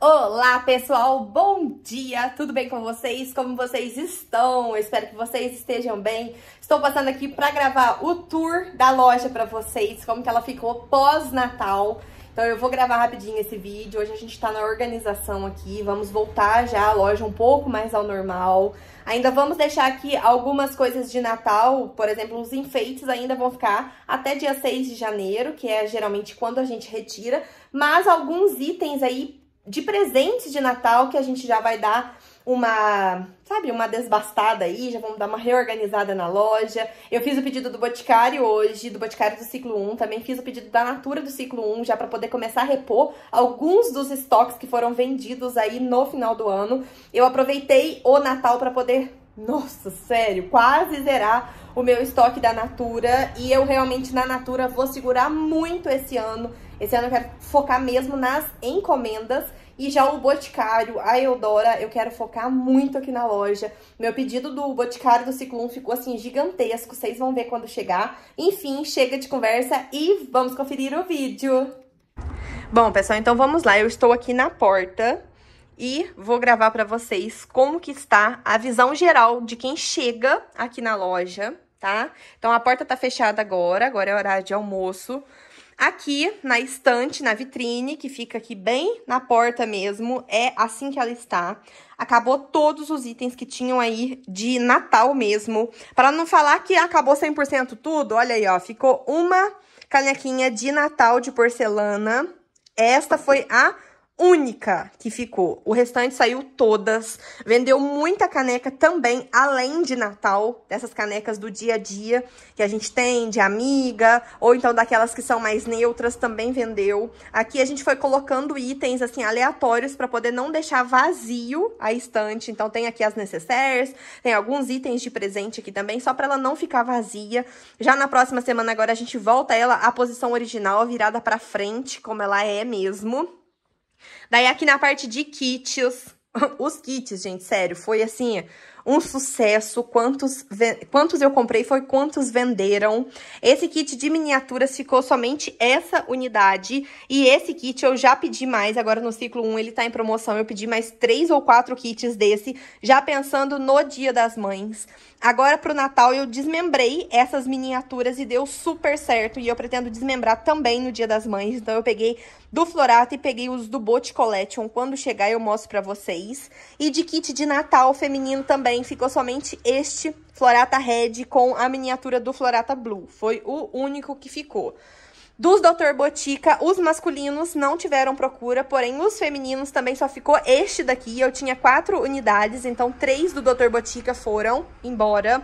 Olá pessoal, bom dia! Tudo bem com vocês? Como vocês estão? Eu espero que vocês estejam bem. Estou passando aqui para gravar o tour da loja para vocês, como que ela ficou pós-Natal. Então eu vou gravar rapidinho esse vídeo. Hoje a gente está na organização aqui, vamos voltar já a loja um pouco mais ao normal. Ainda vamos deixar aqui algumas coisas de Natal, por exemplo, os enfeites ainda vão ficar até dia 6 de janeiro, que é geralmente quando a gente retira, mas alguns itens aí de presente de Natal que a gente já vai dar uma, sabe, uma desbastada aí, já vamos dar uma reorganizada na loja. Eu fiz o pedido do Boticário hoje, do Boticário do ciclo 1, também fiz o pedido da Natura do ciclo 1, já para poder começar a repor alguns dos estoques que foram vendidos aí no final do ano. Eu aproveitei o Natal para poder nossa, sério, quase zerar o meu estoque da Natura e eu realmente na Natura vou segurar muito esse ano. Esse ano eu quero focar mesmo nas encomendas e já o Boticário, a Eudora, eu quero focar muito aqui na loja. Meu pedido do Boticário do Ciclum ficou assim gigantesco, vocês vão ver quando chegar. Enfim, chega de conversa e vamos conferir o vídeo. Bom, pessoal, então vamos lá. Eu estou aqui na porta e vou gravar para vocês como que está a visão geral de quem chega aqui na loja, tá? Então a porta tá fechada agora, agora é horário de almoço. Aqui na estante, na vitrine, que fica aqui bem na porta mesmo, é assim que ela está. Acabou todos os itens que tinham aí de Natal mesmo. Para não falar que acabou 100% tudo, olha aí, ó, ficou uma canequinha de Natal de porcelana. Esta foi a única que ficou. O restante saiu todas. Vendeu muita caneca também, além de Natal, dessas canecas do dia a dia que a gente tem de amiga, ou então daquelas que são mais neutras também vendeu. Aqui a gente foi colocando itens assim aleatórios para poder não deixar vazio a estante. Então tem aqui as necessaires, tem alguns itens de presente aqui também, só para ela não ficar vazia. Já na próxima semana agora a gente volta ela à posição original, virada para frente, como ela é mesmo. Daí aqui na parte de kits, os kits, gente, sério, foi assim um sucesso. Quantos, quantos eu comprei foi quantos venderam. Esse kit de miniaturas ficou somente essa unidade. E esse kit eu já pedi mais, agora no ciclo 1 ele tá em promoção. Eu pedi mais três ou quatro kits desse, já pensando no Dia das Mães. Agora pro Natal eu desmembrei essas miniaturas e deu super certo. E eu pretendo desmembrar também no Dia das Mães. Então eu peguei do Florata e peguei os do Bot Collection. Quando chegar eu mostro pra vocês. E de kit de Natal feminino também também ficou somente este Florata Red com a miniatura do Florata Blue. Foi o único que ficou. Dos Dr. Botica, os masculinos não tiveram procura, porém os femininos também só ficou este daqui. Eu tinha quatro unidades, então três do Dr. Botica foram embora.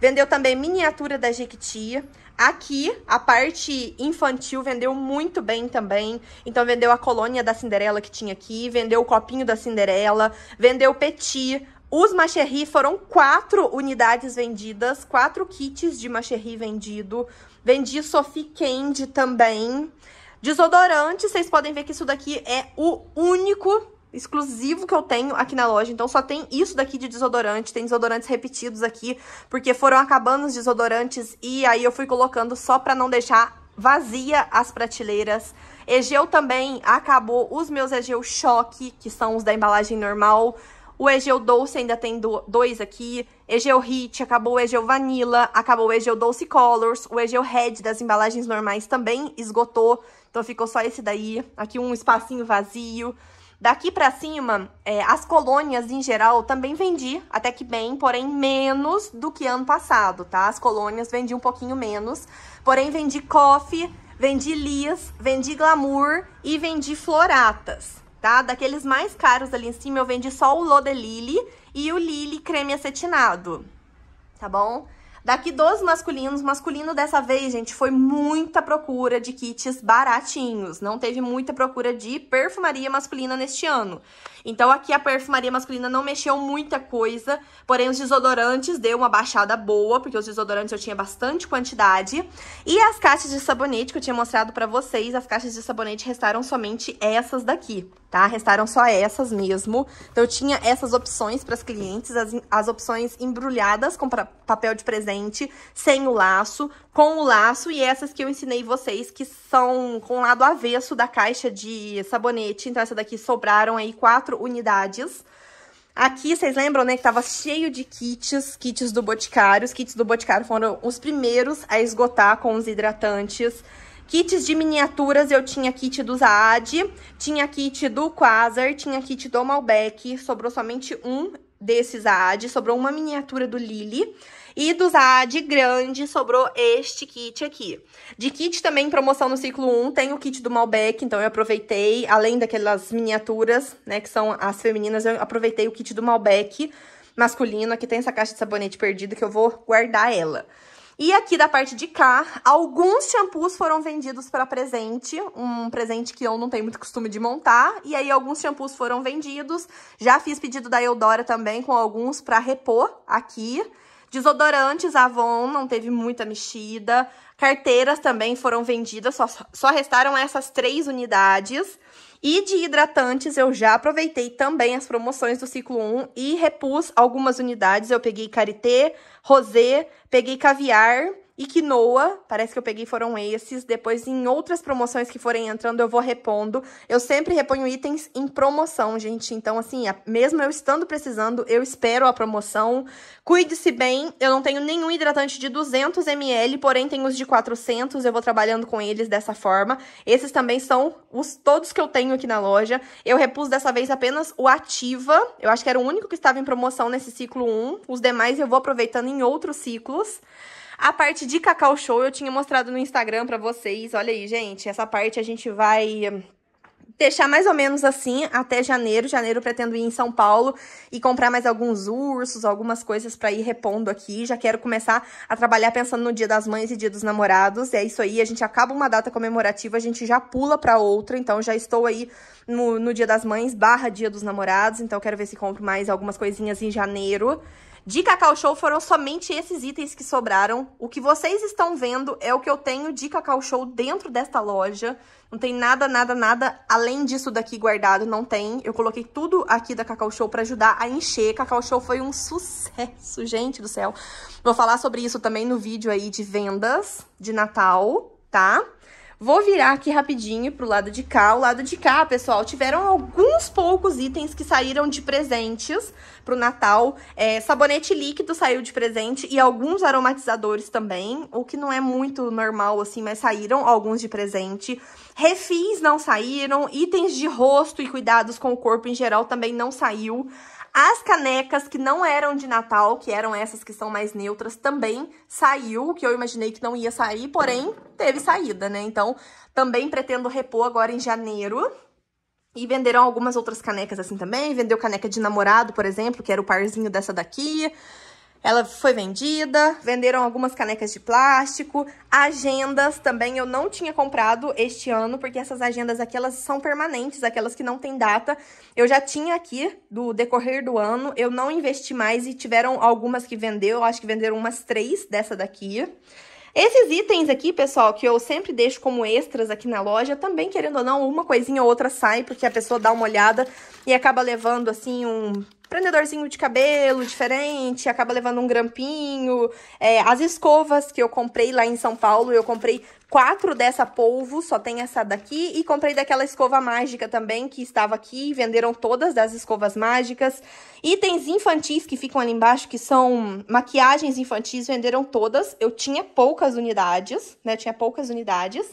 Vendeu também miniatura da Jequitia. Aqui, a parte infantil vendeu muito bem também. Então, vendeu a colônia da Cinderela que tinha aqui, vendeu o copinho da Cinderela, vendeu o petit, os Macherry foram quatro unidades vendidas, quatro kits de Macherry vendido. Vendi Sophie Candy também. Desodorante, vocês podem ver que isso daqui é o único exclusivo que eu tenho aqui na loja. Então só tem isso daqui de desodorante, tem desodorantes repetidos aqui, porque foram acabando os desodorantes e aí eu fui colocando só pra não deixar vazia as prateleiras. Egeu também acabou os meus Egeu Choque, que são os da embalagem normal. O Egeu Doce ainda tem do, dois aqui. Egeu Hit, acabou o Egeu Vanilla, acabou o Egeu Doce Colors. O Egeu Red das embalagens normais também esgotou. Então ficou só esse daí. Aqui um espacinho vazio. Daqui pra cima, é, as colônias em geral também vendi, até que bem, porém menos do que ano passado, tá? As colônias vendi um pouquinho menos. Porém vendi coffee, vendi lias, vendi glamour e vendi floratas tá? Daqueles mais caros ali em cima, eu vendi só o Lô Lily e o Lily creme acetinado, tá bom? Daqui dos masculinos, masculino dessa vez, gente, foi muita procura de kits baratinhos. Não teve muita procura de perfumaria masculina neste ano. Então aqui a perfumaria masculina não mexeu muita coisa, porém os desodorantes deu uma baixada boa, porque os desodorantes eu tinha bastante quantidade. E as caixas de sabonete que eu tinha mostrado pra vocês, as caixas de sabonete restaram somente essas daqui, tá? Restaram só essas mesmo. Então eu tinha essas opções para as clientes, as, as opções embrulhadas com papel de presente presente, sem o laço, com o laço e essas que eu ensinei vocês que são com o lado avesso da caixa de sabonete. Então essa daqui sobraram aí quatro unidades. Aqui, vocês lembram, né, que tava cheio de kits, kits do Boticário. Os kits do Boticário foram os primeiros a esgotar com os hidratantes. Kits de miniaturas, eu tinha kit do Zaad, tinha kit do Quasar, tinha kit do Malbec, sobrou somente um desses Zaad, sobrou uma miniatura do Lily. E do Zaad grande sobrou este kit aqui. De kit também, promoção no ciclo 1, tem o kit do Malbec, então eu aproveitei, além daquelas miniaturas, né, que são as femininas, eu aproveitei o kit do Malbec masculino. Aqui tem essa caixa de sabonete perdido que eu vou guardar ela. E aqui da parte de cá, alguns shampoos foram vendidos para presente, um presente que eu não tenho muito costume de montar, e aí alguns shampoos foram vendidos. Já fiz pedido da Eudora também com alguns para repor aqui. Desodorantes Avon não teve muita mexida. Carteiras também foram vendidas, só, só restaram essas três unidades. E de hidratantes, eu já aproveitei também as promoções do ciclo 1 e repus algumas unidades. Eu peguei Carité, Rosé, peguei Caviar e quinoa, parece que eu peguei foram esses. Depois, em outras promoções que forem entrando, eu vou repondo. Eu sempre reponho itens em promoção, gente. Então, assim, mesmo eu estando precisando, eu espero a promoção. Cuide-se bem. Eu não tenho nenhum hidratante de 200 ml, porém tem os de 400. Eu vou trabalhando com eles dessa forma. Esses também são os todos que eu tenho aqui na loja. Eu repus dessa vez apenas o Ativa. Eu acho que era o único que estava em promoção nesse ciclo 1. Os demais eu vou aproveitando em outros ciclos. A parte de Cacau Show eu tinha mostrado no Instagram para vocês. Olha aí, gente. Essa parte a gente vai hum, deixar mais ou menos assim até janeiro. Janeiro eu pretendo ir em São Paulo e comprar mais alguns ursos, algumas coisas para ir repondo aqui. Já quero começar a trabalhar pensando no Dia das Mães e Dia dos Namorados. é isso aí, a gente acaba uma data comemorativa, a gente já pula para outra. Então já estou aí no, no Dia das Mães barra Dia dos Namorados. Então quero ver se compro mais algumas coisinhas em janeiro. De Cacau Show foram somente esses itens que sobraram. O que vocês estão vendo é o que eu tenho de Cacau Show dentro desta loja. Não tem nada, nada, nada além disso daqui guardado, não tem. Eu coloquei tudo aqui da Cacau Show pra ajudar a encher. Cacau Show foi um sucesso, gente do céu. Vou falar sobre isso também no vídeo aí de vendas de Natal, tá? Vou virar aqui rapidinho pro lado de cá. O lado de cá, pessoal, tiveram alguns poucos itens que saíram de presentes pro Natal. É, sabonete líquido saiu de presente e alguns aromatizadores também, o que não é muito normal, assim, mas saíram alguns de presente. Refis não saíram, itens de rosto e cuidados com o corpo em geral também não saiu. As canecas que não eram de Natal, que eram essas que são mais neutras, também saiu, que eu imaginei que não ia sair, porém teve saída, né? Então, também pretendo repor agora em janeiro. E venderam algumas outras canecas assim também. Vendeu caneca de namorado, por exemplo, que era o parzinho dessa daqui. Ela foi vendida, venderam algumas canecas de plástico, agendas também eu não tinha comprado este ano, porque essas agendas aqui elas são permanentes, aquelas que não tem data. Eu já tinha aqui do decorrer do ano, eu não investi mais e tiveram algumas que vendeu, acho que venderam umas três dessa daqui. Esses itens aqui, pessoal, que eu sempre deixo como extras aqui na loja, também, querendo ou não, uma coisinha ou outra sai, porque a pessoa dá uma olhada e acaba levando, assim, um prendedorzinho de cabelo diferente, acaba levando um grampinho. É, as escovas que eu comprei lá em São Paulo, eu comprei quatro dessa polvo, só tem essa daqui. E comprei daquela escova mágica também, que estava aqui. Venderam todas das escovas mágicas. Itens infantis que ficam ali embaixo, que são maquiagens infantis, venderam todas. Eu tinha poucas unidades, né? Tinha poucas unidades.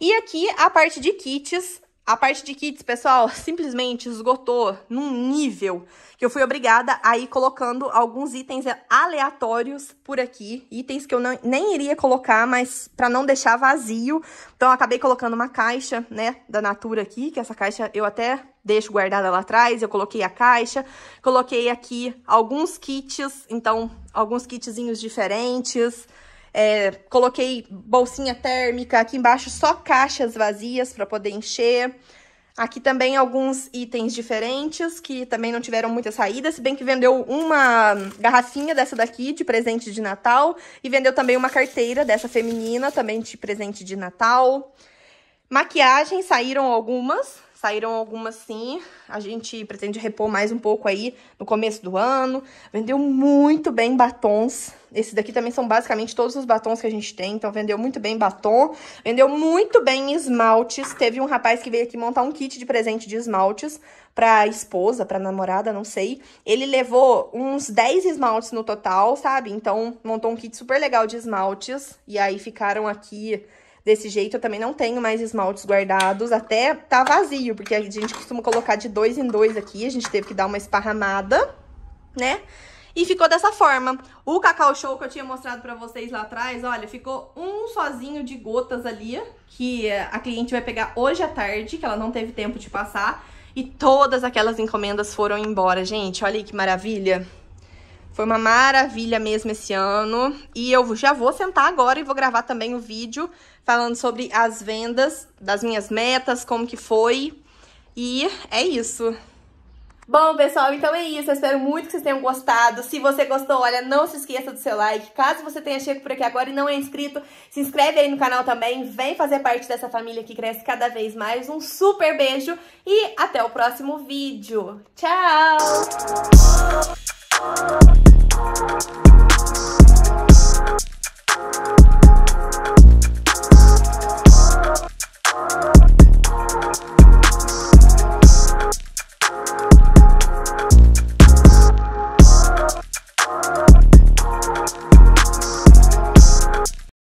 E aqui a parte de kits, a parte de kits, pessoal, simplesmente esgotou num nível que eu fui obrigada a ir colocando alguns itens aleatórios por aqui, itens que eu não, nem iria colocar, mas para não deixar vazio. Então, acabei colocando uma caixa, né, da Natura aqui, que essa caixa eu até deixo guardada lá atrás, eu coloquei a caixa, coloquei aqui alguns kits, então, alguns kitzinhos diferentes, é, coloquei bolsinha térmica, aqui embaixo só caixas vazias para poder encher. Aqui também alguns itens diferentes, que também não tiveram muita saída, se bem que vendeu uma garrafinha dessa daqui de presente de Natal e vendeu também uma carteira dessa feminina, também de presente de Natal. Maquiagem, saíram algumas, Saíram algumas sim, a gente pretende repor mais um pouco aí no começo do ano. Vendeu muito bem batons. Esse daqui também são basicamente todos os batons que a gente tem, então vendeu muito bem batom. Vendeu muito bem esmaltes. Teve um rapaz que veio aqui montar um kit de presente de esmaltes pra esposa, pra namorada, não sei. Ele levou uns 10 esmaltes no total, sabe? Então montou um kit super legal de esmaltes. E aí ficaram aqui desse jeito. Eu também não tenho mais esmaltes guardados, até tá vazio, porque a gente costuma colocar de dois em dois aqui, a gente teve que dar uma esparramada, né? E ficou dessa forma. O Cacau Show que eu tinha mostrado pra vocês lá atrás, olha, ficou um sozinho de gotas ali, que a cliente vai pegar hoje à tarde, que ela não teve tempo de passar. E todas aquelas encomendas foram embora, gente. Olha aí que maravilha. Foi uma maravilha mesmo esse ano. E eu já vou sentar agora e vou gravar também o um vídeo falando sobre as vendas, das minhas metas, como que foi. E é isso. Bom, pessoal, então é isso. Eu espero muito que vocês tenham gostado. Se você gostou, olha, não se esqueça do seu like. Caso você tenha chegado por aqui agora e não é inscrito, se inscreve aí no canal também. Vem fazer parte dessa família que cresce cada vez mais. Um super beijo e até o próximo vídeo. Tchau!